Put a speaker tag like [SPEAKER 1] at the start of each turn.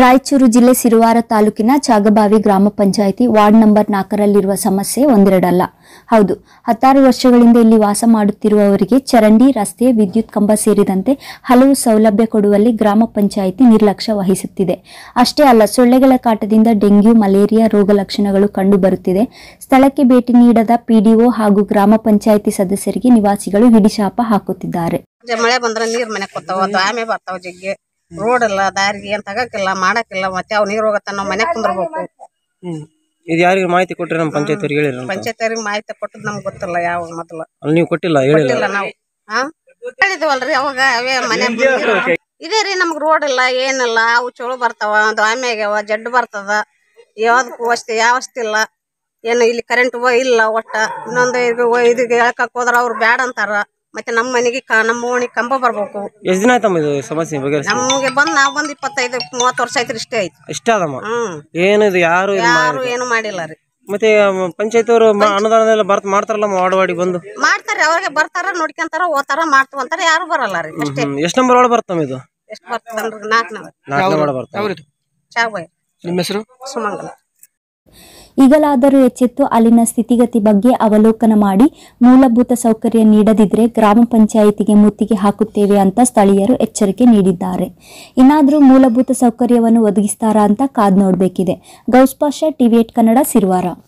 [SPEAKER 1] ರಾಯಚೂರು ಜಿಲ್ಲೆ ಸಿರುವಾರ ತಾಲೂಕಿನ ಚಾಗಬಾವಿ ಗ್ರಾಮ ಪಂಚಾಯಿತಿ ವಾರ್ಡ್ ನಂಬರ್ ನಾಲ್ಕರಲ್ಲಿರುವ ಸಮಸ್ಯೆ ಒಂದೆರಡಲ್ಲ ಹೌದು ಹತ್ತಾರು ವರ್ಷಗಳಿಂದ ಇಲ್ಲಿ ವಾಸ ಮಾಡುತ್ತಿರುವವರಿಗೆ ಚರಂಡಿ ರಸ್ತೆ ವಿದ್ಯುತ್ ಕಂಬ ಸೇರಿದಂತೆ ಹಲವು ಸೌಲಭ್ಯ ಕೊಡುವಲ್ಲಿ ಗ್ರಾಮ ಪಂಚಾಯಿತಿ ನಿರ್ಲಕ್ಷ್ಯ ವಹಿಸುತ್ತಿದೆ ಅಷ್ಟೇ ಅಲ್ಲ ಸೊಳ್ಳೆಗಳ ಕಾಟದಿಂದ ಡೆಂಗ್ಯೂ ಮಲೇರಿಯಾ ರೋಗ ಲಕ್ಷಣಗಳು ಕಂಡುಬರುತ್ತಿದೆ ಸ್ಥಳಕ್ಕೆ ಭೇಟಿ ನೀಡದ ಪಿಡಿಒ ಹಾಗೂ ಗ್ರಾಮ ಪಂಚಾಯಿತಿ ಸದಸ್ಯರಿಗೆ ನಿವಾಸಿಗಳು ಹಿಡಿಶಾಪ
[SPEAKER 2] ಹಾಕುತ್ತಿದ್ದಾರೆ
[SPEAKER 3] ಮಳೆ ಬಂದ್ರೆ ನೀರ್ ಮನೆ ಕೊತ್ತಾವ ಆಮೆ ಬರ್ತಾವ ಜಗ್ಗೆ ರೋಡ್ ಇಲ್ಲ ದಾರಿಗೆ ಏನ್ ತಗಕಿಲ್ಲ ಮಾಡಕಿಲ್ಲ ಮತ್ತೆ ಅವ್ ನೀರ್ ಹೋಗತ್ತ ನಮ್ಮ ಮನೆ ಕುಂದ್ರಬೇಕು
[SPEAKER 2] ಇದು ಯಾರಿಗೆ ಮಾಹಿತಿ ಕೊಟ್ರಿ ನಮ್ಮ ಪಂಚಾಯತ್ ಅವ್ರಿಗೆ ಹೇಳಿರಿ ಪಂಚಾಯತಿಯವ್ರಿಗೆ
[SPEAKER 3] ಮಾಹಿತಿ ಕೊಟ್ಟದ್ ನಮ್ಗ್ ಗೊತ್ತಿಲ್ಲ ಯಾವ ಮೊದಲ
[SPEAKER 2] ನೀವು ಕೊಟ್ಟಿಲ್ಲ ಹೇಳಿಲ್ಲ
[SPEAKER 3] ನಾವು ಆ ಹೇಳಿದ್ವಲ್ರಿ ಅವಾಗ ಅವೇ ಮನೆ ಇದೆ ಇದೇ ರೀ ನಮ್ಗ್ ರೋಡ್ ಇಲ್ಲ ಏನಿಲ್ಲ ಅವು ಚೋಳು ಬರ್ತಾವ ದ್ವಾಮ್ಯಾಗ್ಯಾವ ಆಗ್ಯಾವ ಜಡ್ಡು ಬರ್ತದ ಯಾವ್ದಕ್ಕೂ ವಸ್ತಿ ಯಾವ ಇಲ್ಲ ಏನು ಇಲ್ಲಿ ಕರೆಂಟ್ ಇಲ್ಲ ಒಟ್ಟ ಇನ್ನೊಂದು ಇದು ಒ- ಇದು ಹೇಳ್ಕಕ್ ಹೋದ್ರ ಅವ್ರು ಬ್ಯಾಡ ಅಂತಾರ ಮತ್ತೆ ನಮ್ಮ ಮನೆಗೆ ನಮ್ಮ ಓಣಿ ಕಂಬ ಬರ್ಬೇಕು
[SPEAKER 2] ಎಷ್ಟ್ ದಿನ ಆಯ್ತಮ್ಮ ಇದು ಸಮಸ್ಯೆ ಬಗ್ಗೆ ನಮಗೆ
[SPEAKER 3] ಬಂದ್ ನಾವ್ ಬಂದ್ ಇಪ್ಪತ್ತೈದು ಮೂವತ್ತು ವರ್ಷ ಆಯ್ತು ಇಷ್ಟೇ ಆಯ್ತು
[SPEAKER 2] ಇಷ್ಟ ಅದಮ್ಮ ಏನು ಇದು ಯಾರು ಯಾರು
[SPEAKER 3] ಏನು ಮಾಡಿಲ್ಲ ರೀ
[SPEAKER 2] ಮತ್ತೆ ಪಂಚಾಯತ್ ಅವರು ಅನುದಾನ ಬರ್ತ ಮಾಡ್ತಾರಲ್ಲ ವಾಡವಾಡಿ ಬಂದು
[SPEAKER 3] ಮಾಡ್ತಾರೆ ಅವ್ರಿಗೆ ಬರ್ತಾರ ನೋಡ್ಕೊಂತಾರ ಓತಾರ ಮಾಡ್ತವಂತಾರ ಯಾರು ಬರಲ್ಲ ರೀ
[SPEAKER 2] ಎಷ್ಟ್ ನಂಬರ್ ಒಳಗೆ ಬರ್ತಮ್ಮ ಇದು
[SPEAKER 3] ಎಷ್ಟು ನಾಲ್ಕು
[SPEAKER 2] ನಂಬರ್
[SPEAKER 3] ನಾಲ್ಕು ನಿಮ್ಮ ಹೆಸರು ಸುಮಂಗಲ
[SPEAKER 1] ಈಗಲಾದರೂ ಎಚ್ಚೆತ್ತು ಅಲ್ಲಿನ ಸ್ಥಿತಿಗತಿ ಬಗ್ಗೆ ಅವಲೋಕನ ಮಾಡಿ ಮೂಲಭೂತ ಸೌಕರ್ಯ ನೀಡದಿದ್ರೆ ಗ್ರಾಮ ಪಂಚಾಯಿತಿಗೆ ಮುತ್ತಿಗೆ ಹಾಕುತ್ತೇವೆ ಅಂತ ಸ್ಥಳೀಯರು ಎಚ್ಚರಿಕೆ ನೀಡಿದ್ದಾರೆ ಇನ್ನಾದರೂ ಮೂಲಭೂತ ಸೌಕರ್ಯವನ್ನು ಒದಗಿಸ್ತಾರಾ ಅಂತ ಕಾದ್ ನೋಡಬೇಕಿದೆ ಗೌಸ್ಪಾಷ ಟಿವಿ ಕನ್ನಡ ಸಿರ್ವಾರ